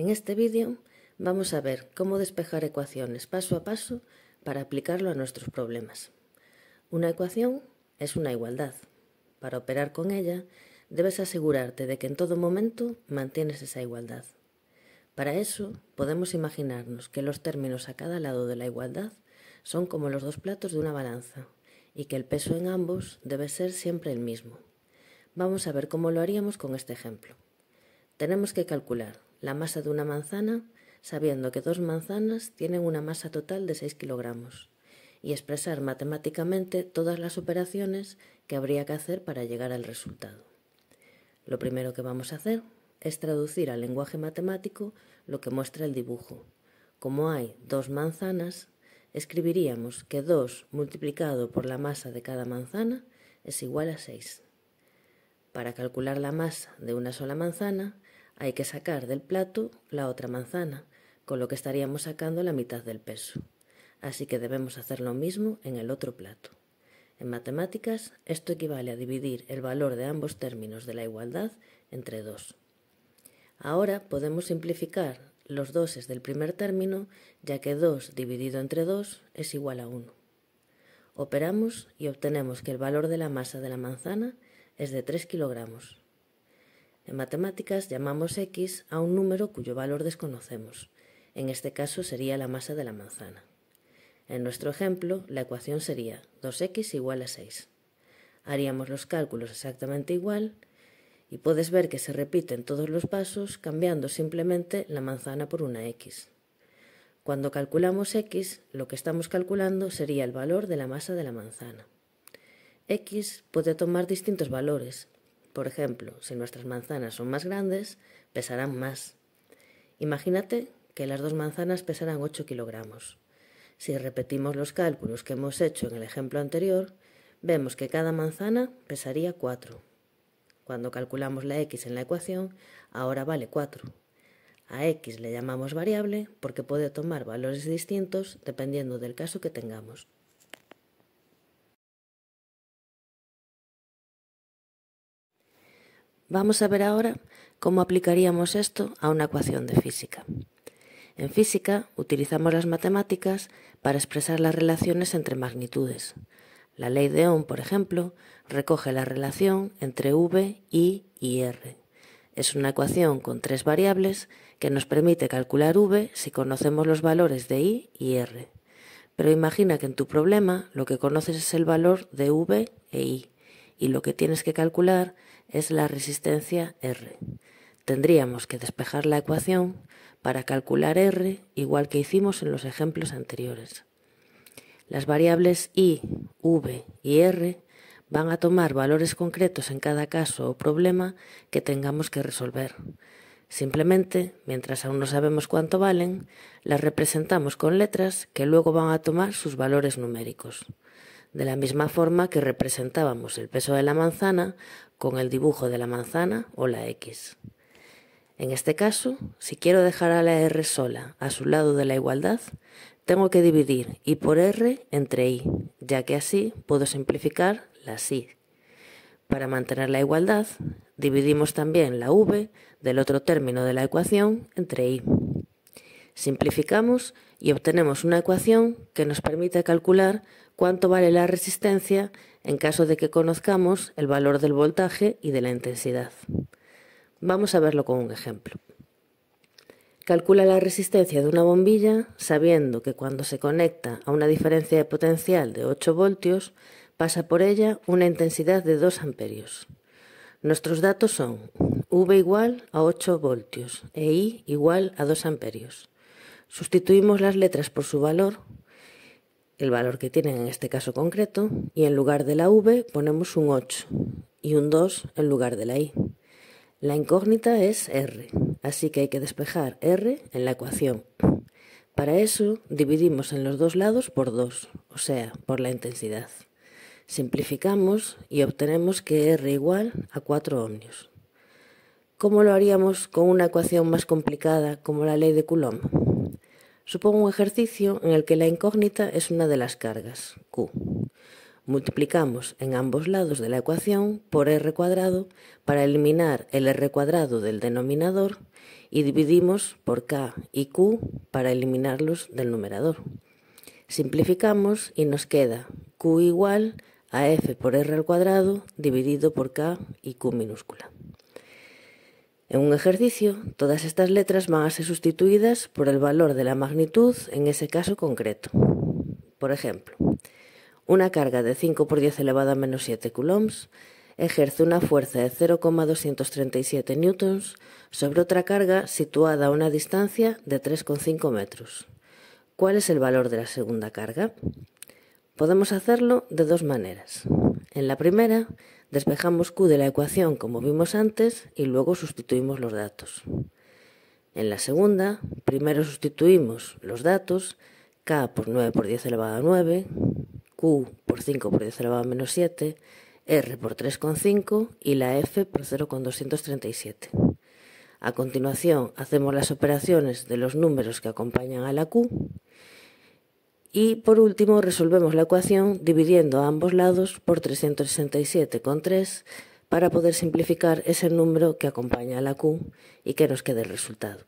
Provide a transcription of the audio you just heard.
En este vídeo vamos a ver cómo despejar ecuaciones paso a paso para aplicarlo a nuestros problemas. Una ecuación es una igualdad. Para operar con ella, debes asegurarte de que en todo momento mantienes esa igualdad. Para eso, podemos imaginarnos que los términos a cada lado de la igualdad son como los dos platos de una balanza y que el peso en ambos debe ser siempre el mismo. Vamos a ver cómo lo haríamos con este ejemplo. Tenemos que calcular la masa de una manzana sabiendo que dos manzanas tienen una masa total de 6 kilogramos y expresar matemáticamente todas las operaciones que habría que hacer para llegar al resultado. Lo primero que vamos a hacer es traducir al lenguaje matemático lo que muestra el dibujo. Como hay dos manzanas, escribiríamos que 2 multiplicado por la masa de cada manzana es igual a 6. Para calcular la masa de una sola manzana, hay que sacar del plato la otra manzana, con lo que estaríamos sacando la mitad del peso. Así que debemos hacer lo mismo en el otro plato. En matemáticas, esto equivale a dividir el valor de ambos términos de la igualdad entre 2. Ahora podemos simplificar los doses del primer término, ya que 2 dividido entre 2 es igual a 1. Operamos y obtenemos que el valor de la masa de la manzana es de 3 kilogramos. En matemáticas llamamos x a un número cuyo valor desconocemos. En este caso sería la masa de la manzana. En nuestro ejemplo, la ecuación sería 2x igual a 6. Haríamos los cálculos exactamente igual y puedes ver que se repiten todos los pasos cambiando simplemente la manzana por una x. Cuando calculamos x, lo que estamos calculando sería el valor de la masa de la manzana. x puede tomar distintos valores, por ejemplo, si nuestras manzanas son más grandes, pesarán más. Imagínate que las dos manzanas pesarán 8 kilogramos. Si repetimos los cálculos que hemos hecho en el ejemplo anterior, vemos que cada manzana pesaría 4. Cuando calculamos la x en la ecuación, ahora vale 4. A x le llamamos variable porque puede tomar valores distintos dependiendo del caso que tengamos. Vamos a ver ahora cómo aplicaríamos esto a una ecuación de física. En física utilizamos las matemáticas para expresar las relaciones entre magnitudes. La ley de Ohm, por ejemplo, recoge la relación entre V, I y R. Es una ecuación con tres variables que nos permite calcular V si conocemos los valores de I y R. Pero imagina que en tu problema lo que conoces es el valor de V e I y lo que tienes que calcular es la resistencia R. Tendríamos que despejar la ecuación para calcular R igual que hicimos en los ejemplos anteriores. Las variables I, V y R van a tomar valores concretos en cada caso o problema que tengamos que resolver. Simplemente, mientras aún no sabemos cuánto valen, las representamos con letras que luego van a tomar sus valores numéricos de la misma forma que representábamos el peso de la manzana con el dibujo de la manzana o la X. En este caso, si quiero dejar a la R sola a su lado de la igualdad, tengo que dividir I por R entre I, ya que así puedo simplificar la I. Para mantener la igualdad, dividimos también la V del otro término de la ecuación entre I. Simplificamos y obtenemos una ecuación que nos permite calcular cuánto vale la resistencia en caso de que conozcamos el valor del voltaje y de la intensidad. Vamos a verlo con un ejemplo. Calcula la resistencia de una bombilla sabiendo que cuando se conecta a una diferencia de potencial de 8 voltios pasa por ella una intensidad de 2 amperios. Nuestros datos son V igual a 8 voltios e I igual a 2 amperios. Sustituimos las letras por su valor, el valor que tienen en este caso concreto, y en lugar de la V ponemos un 8 y un 2 en lugar de la I. La incógnita es R, así que hay que despejar R en la ecuación. Para eso dividimos en los dos lados por 2, o sea, por la intensidad. Simplificamos y obtenemos que R igual a 4 ohmios. ¿Cómo lo haríamos con una ecuación más complicada como la ley de Coulomb? Supongo un ejercicio en el que la incógnita es una de las cargas, Q. Multiplicamos en ambos lados de la ecuación por r cuadrado para eliminar el r cuadrado del denominador y dividimos por k y q para eliminarlos del numerador. Simplificamos y nos queda q igual a f por r al cuadrado dividido por k y q minúscula. En un ejercicio, todas estas letras van a ser sustituidas por el valor de la magnitud en ese caso concreto. Por ejemplo, una carga de 5 por 10 elevado a menos 7 coulombs ejerce una fuerza de 0,237 newtons sobre otra carga situada a una distancia de 3,5 metros. ¿Cuál es el valor de la segunda carga? Podemos hacerlo de dos maneras. En la primera, Despejamos Q de la ecuación como vimos antes y luego sustituimos los datos. En la segunda, primero sustituimos los datos, K por 9 por 10 elevado a 9, Q por 5 por 10 elevado a menos 7, R por 3,5 y la F por 0,237. A continuación, hacemos las operaciones de los números que acompañan a la Q y por último resolvemos la ecuación dividiendo a ambos lados por 367,3 para poder simplificar ese número que acompaña a la Q y que nos quede el resultado.